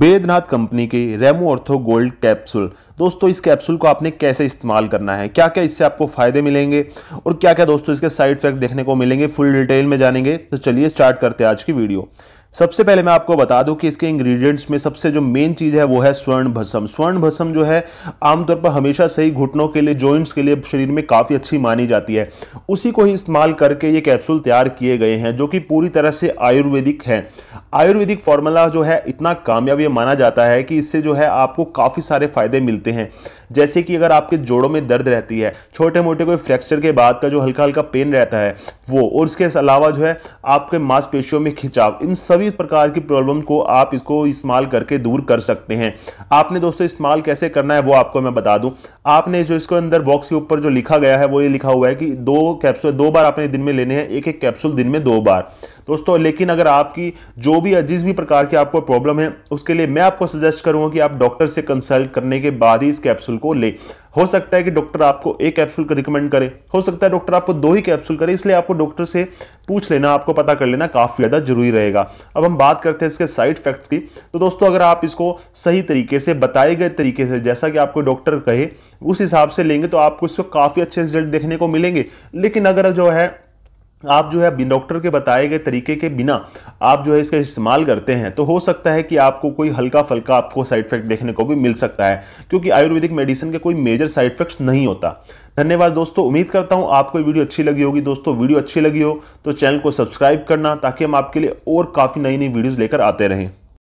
Vednath company के रेमो ortho gold capsule दोस्तों इस कैप्सूल को आपने कैसे इस्तेमाल करना है क्या क्या इससे आपको फायदे मिलेंगे और क्या क्या दोस्तों इसके साइड इफेक्ट देखने को मिलेंगे फुल डिटेल में जानेंगे तो चलिए स्टार्ट करते हैं आज की वीडियो सबसे पहले मैं आपको बता दूं कि इसके इंग्रेडिएंट्स में सबसे जो मेन चीज़ है वो है स्वर्ण भस्म स्वर्ण भस्म जो है आमतौर पर हमेशा सही घुटनों के लिए जॉइंट्स के लिए शरीर में काफ़ी अच्छी मानी जाती है उसी को ही इस्तेमाल करके ये कैप्सूल तैयार किए गए हैं जो कि पूरी तरह से आयुर्वेदिक है आयुर्वेदिक फॉर्मूला जो है इतना कामयाब यह माना जाता है कि इससे जो है आपको काफ़ी सारे फायदे मिलते हैं जैसे कि अगर आपके जोड़ों में दर्द रहती है छोटे मोटे कोई फ्रैक्चर के बाद का जो हल्का हल्का पेन रहता है वो और इसके अलावा जो है आपके मांसपेशियों में खिंचाव इन सब सभी प्रकार की प्रॉब्लम को आप इसको इस्तेमाल करके दूर कर सकते हैं आपने दोस्तों इस्तेमाल कैसे करना है वो आपको मैं बता दूं आपने जो इसको अंदर बॉक्स के ऊपर जो लिखा गया है वो ये लिखा हुआ है कि दो कैप्सूल दो बार आपने दिन में लेने हैं एक एक कैप्सूल दिन में दो बार दोस्तों लेकिन अगर आपकी जो भी जिस भी प्रकार की आपको प्रॉब्लम है उसके लिए मैं आपको सजेस्ट करूंगा कि आप डॉक्टर से कंसल्ट करने के बाद ही इस कैप्सूल को लें हो सकता है कि डॉक्टर आपको एक कैप्सूल का रिकमेंड करे हो सकता है डॉक्टर आपको दो ही कैप्सूल करे इसलिए आपको डॉक्टर से पूछ लेना आपको पता कर लेना काफ़ी ज़्यादा जरूरी रहेगा अब हम बात करते हैं इसके साइड इफेक्ट्स की तो दोस्तों अगर आप इसको सही तरीके से बताए गए तरीके से जैसा कि आपको डॉक्टर कहे उस हिसाब से लेंगे तो आपको इसको काफ़ी अच्छे रिजल्ट देखने को मिलेंगे लेकिन अगर जो है आप जो है डॉक्टर के बताए गए तरीके के बिना आप जो है इसका इस्तेमाल करते हैं तो हो सकता है कि आपको कोई हल्का फल्का आपको साइड इफेक्ट देखने को भी मिल सकता है क्योंकि आयुर्वेदिक मेडिसिन के कोई मेजर साइड इफेक्ट्स नहीं होता धन्यवाद दोस्तों उम्मीद करता हूँ आपको वीडियो अच्छी लगी होगी दोस्तों वीडियो अच्छी लगी हो तो चैनल को सब्सक्राइब करना ताकि हम आपके लिए और काफ़ी नई नई वीडियोज़ लेकर आते रहें